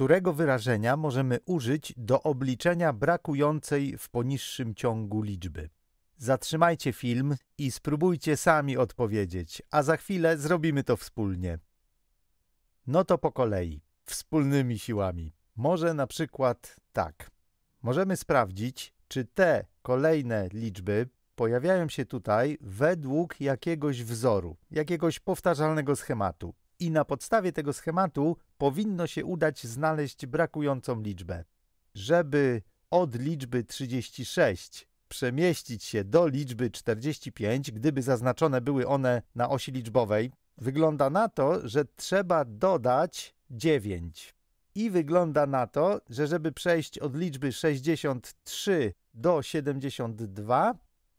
którego wyrażenia możemy użyć do obliczenia brakującej w poniższym ciągu liczby. Zatrzymajcie film i spróbujcie sami odpowiedzieć, a za chwilę zrobimy to wspólnie. No to po kolei, wspólnymi siłami. Może na przykład tak. Możemy sprawdzić, czy te kolejne liczby pojawiają się tutaj według jakiegoś wzoru, jakiegoś powtarzalnego schematu i na podstawie tego schematu powinno się udać znaleźć brakującą liczbę. Żeby od liczby 36 przemieścić się do liczby 45, gdyby zaznaczone były one na osi liczbowej, wygląda na to, że trzeba dodać 9. I wygląda na to, że żeby przejść od liczby 63 do 72,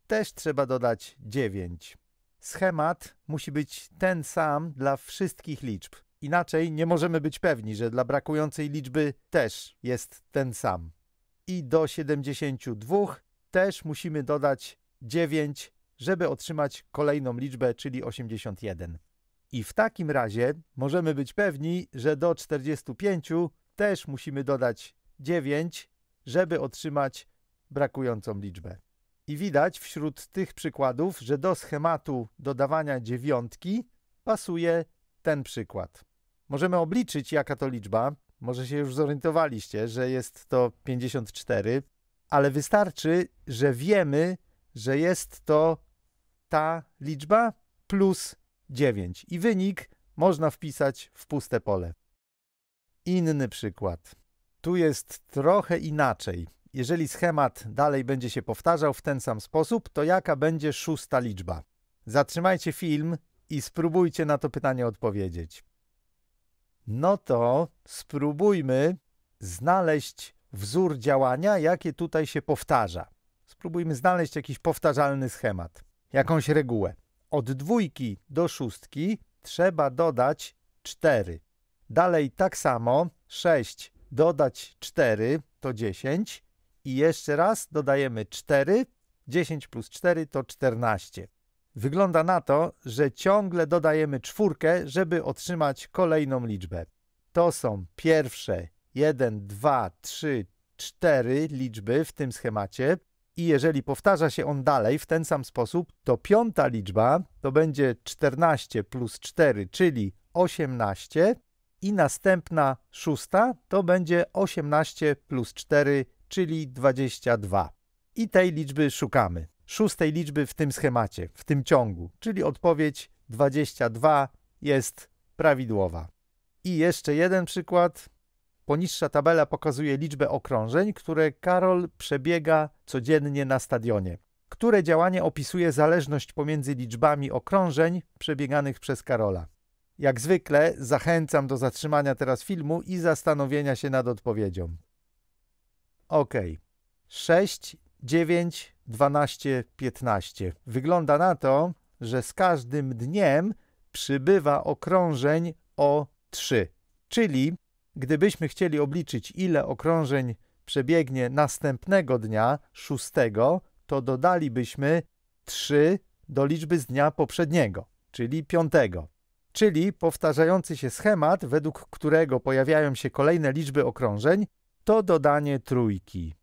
też trzeba dodać 9 schemat musi być ten sam dla wszystkich liczb. Inaczej nie możemy być pewni, że dla brakującej liczby też jest ten sam. I do 72 też musimy dodać 9, żeby otrzymać kolejną liczbę, czyli 81. I w takim razie możemy być pewni, że do 45 też musimy dodać 9, żeby otrzymać brakującą liczbę. I widać wśród tych przykładów, że do schematu dodawania dziewiątki pasuje ten przykład. Możemy obliczyć, jaka to liczba. Może się już zorientowaliście, że jest to 54, ale wystarczy, że wiemy, że jest to ta liczba plus 9 i wynik można wpisać w puste pole. Inny przykład. Tu jest trochę inaczej. Jeżeli schemat dalej będzie się powtarzał w ten sam sposób, to jaka będzie szósta liczba? Zatrzymajcie film i spróbujcie na to pytanie odpowiedzieć. No to spróbujmy znaleźć wzór działania, jakie tutaj się powtarza. Spróbujmy znaleźć jakiś powtarzalny schemat, jakąś regułę. Od dwójki do szóstki trzeba dodać 4. Dalej tak samo 6 dodać 4 to 10, i jeszcze raz dodajemy 4. 10 plus 4 to 14. Wygląda na to, że ciągle dodajemy czwórkę, żeby otrzymać kolejną liczbę. To są pierwsze 1, 2, 3, 4 liczby w tym schemacie i jeżeli powtarza się on dalej w ten sam sposób, to piąta liczba to będzie 14 plus 4, czyli 18 i następna szósta to będzie 18 plus 4, czyli 22. I tej liczby szukamy. Szóstej liczby w tym schemacie, w tym ciągu, czyli odpowiedź 22 jest prawidłowa. I jeszcze jeden przykład. Poniższa tabela pokazuje liczbę okrążeń, które Karol przebiega codziennie na stadionie. Które działanie opisuje zależność pomiędzy liczbami okrążeń przebieganych przez Karola? Jak zwykle zachęcam do zatrzymania teraz filmu i zastanowienia się nad odpowiedzią. OK. 6, 9, 12, 15. Wygląda na to, że z każdym dniem przybywa okrążeń o 3. Czyli gdybyśmy chcieli obliczyć, ile okrążeń przebiegnie następnego dnia, 6, to dodalibyśmy 3 do liczby z dnia poprzedniego, czyli 5. Czyli powtarzający się schemat, według którego pojawiają się kolejne liczby okrążeń, to dodanie trójki.